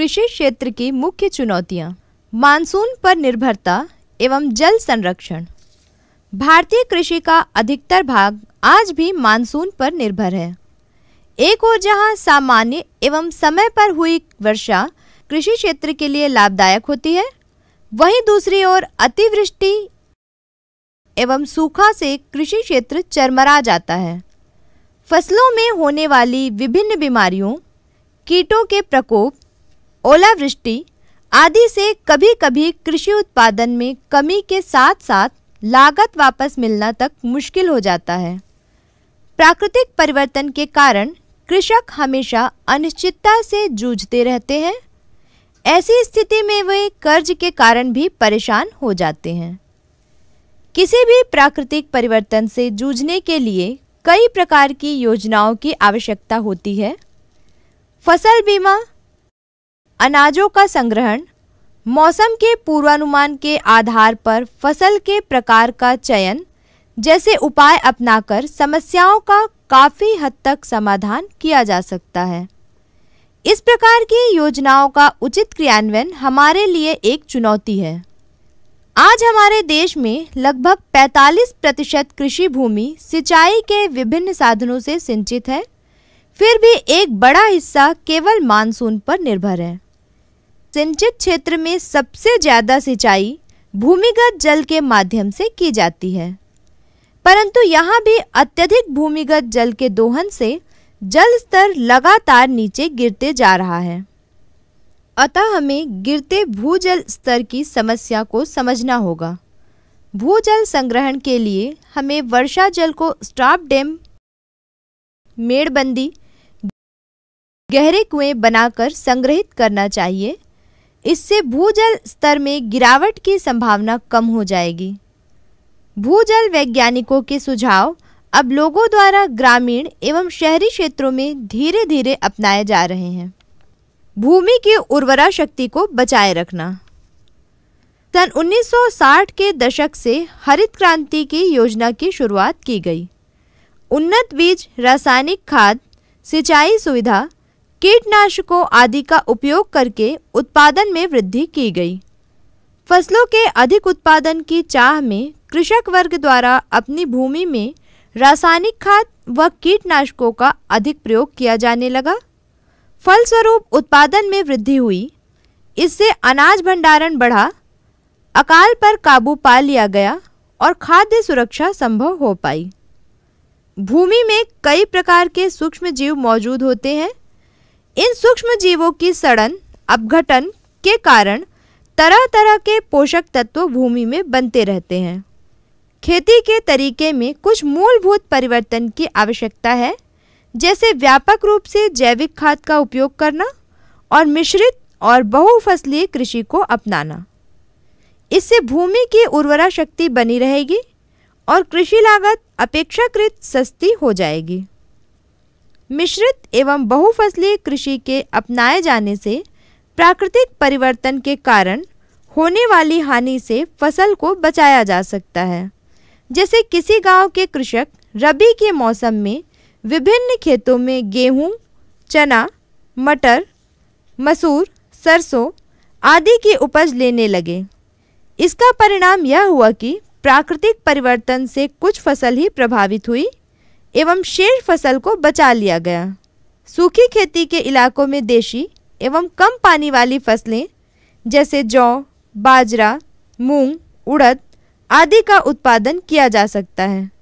कृषि क्षेत्र की मुख्य चुनौतियाँ मानसून पर निर्भरता एवं जल संरक्षण भारतीय कृषि का अधिकतर भाग आज भी मानसून पर निर्भर है एक ओर जहां सामान्य एवं समय पर हुई वर्षा कृषि क्षेत्र के लिए लाभदायक होती है वहीं दूसरी ओर अतिवृष्टि एवं सूखा से कृषि क्षेत्र चरमरा जाता है फसलों में होने वाली विभिन्न बीमारियों कीटों के प्रकोप ओलावृष्टि आदि से कभी कभी कृषि उत्पादन में कमी के साथ साथ लागत वापस मिलना तक मुश्किल हो जाता है प्राकृतिक परिवर्तन के कारण कृषक हमेशा अनिश्चितता से जूझते रहते हैं ऐसी स्थिति में वे कर्ज के कारण भी परेशान हो जाते हैं किसी भी प्राकृतिक परिवर्तन से जूझने के लिए कई प्रकार की योजनाओं की आवश्यकता होती है फसल बीमा अनाजों का संग्रहण मौसम के पूर्वानुमान के आधार पर फसल के प्रकार का चयन जैसे उपाय अपनाकर समस्याओं का काफ़ी हद तक समाधान किया जा सकता है इस प्रकार की योजनाओं का उचित क्रियान्वयन हमारे लिए एक चुनौती है आज हमारे देश में लगभग 45 प्रतिशत कृषि भूमि सिंचाई के विभिन्न साधनों से सिंचित है फिर भी एक बड़ा हिस्सा केवल मानसून पर निर्भर है सिंचित क्षेत्र में सबसे ज़्यादा सिंचाई भूमिगत जल के माध्यम से की जाती है परंतु यहाँ भी अत्यधिक भूमिगत जल के दोहन से जल स्तर लगातार नीचे गिरते जा रहा है अतः हमें गिरते भूजल स्तर की समस्या को समझना होगा भूजल संग्रहण के लिए हमें वर्षा जल को स्टॉप डैम मेड़बंदी गहरे कुएं बनाकर संग्रहित करना चाहिए इससे भूजल स्तर में गिरावट की संभावना कम हो जाएगी भूजल वैज्ञानिकों के सुझाव अब लोगों द्वारा ग्रामीण एवं शहरी क्षेत्रों में धीरे धीरे अपनाए जा रहे हैं भूमि की उर्वरा शक्ति को बचाए रखना सन 1960 के दशक से हरित क्रांति की योजना की शुरुआत की गई उन्नत बीज रासायनिक खाद सिंचाई सुविधा कीटनाशकों आदि का उपयोग करके उत्पादन में वृद्धि की गई फसलों के अधिक उत्पादन की चाह में कृषक वर्ग द्वारा अपनी भूमि में रासायनिक खाद व कीटनाशकों का अधिक प्रयोग किया जाने लगा फलस्वरूप उत्पादन में वृद्धि हुई इससे अनाज भंडारण बढ़ा अकाल पर काबू पा लिया गया और खाद्य सुरक्षा संभव हो पाई भूमि में कई प्रकार के सूक्ष्म जीव मौजूद होते हैं इन सूक्ष्म जीवों की सड़न अपघटन के कारण तरह तरह के पोषक तत्व भूमि में बनते रहते हैं खेती के तरीके में कुछ मूलभूत परिवर्तन की आवश्यकता है जैसे व्यापक रूप से जैविक खाद का उपयोग करना और मिश्रित और बहुफसलीय कृषि को अपनाना इससे भूमि की उर्वरा शक्ति बनी रहेगी और कृषि लागत अपेक्षाकृत सस्ती हो जाएगी मिश्रित एवं बहुफसलीय कृषि के अपनाए जाने से प्राकृतिक परिवर्तन के कारण होने वाली हानि से फसल को बचाया जा सकता है जैसे किसी गांव के कृषक रबी के मौसम में विभिन्न खेतों में गेहूं, चना मटर मसूर सरसों आदि की उपज लेने लगे इसका परिणाम यह हुआ कि प्राकृतिक परिवर्तन से कुछ फसल ही प्रभावित हुई एवं शेर फसल को बचा लिया गया सूखी खेती के इलाकों में देशी एवं कम पानी वाली फसलें जैसे जौ बाजरा मूंग उड़द आदि का उत्पादन किया जा सकता है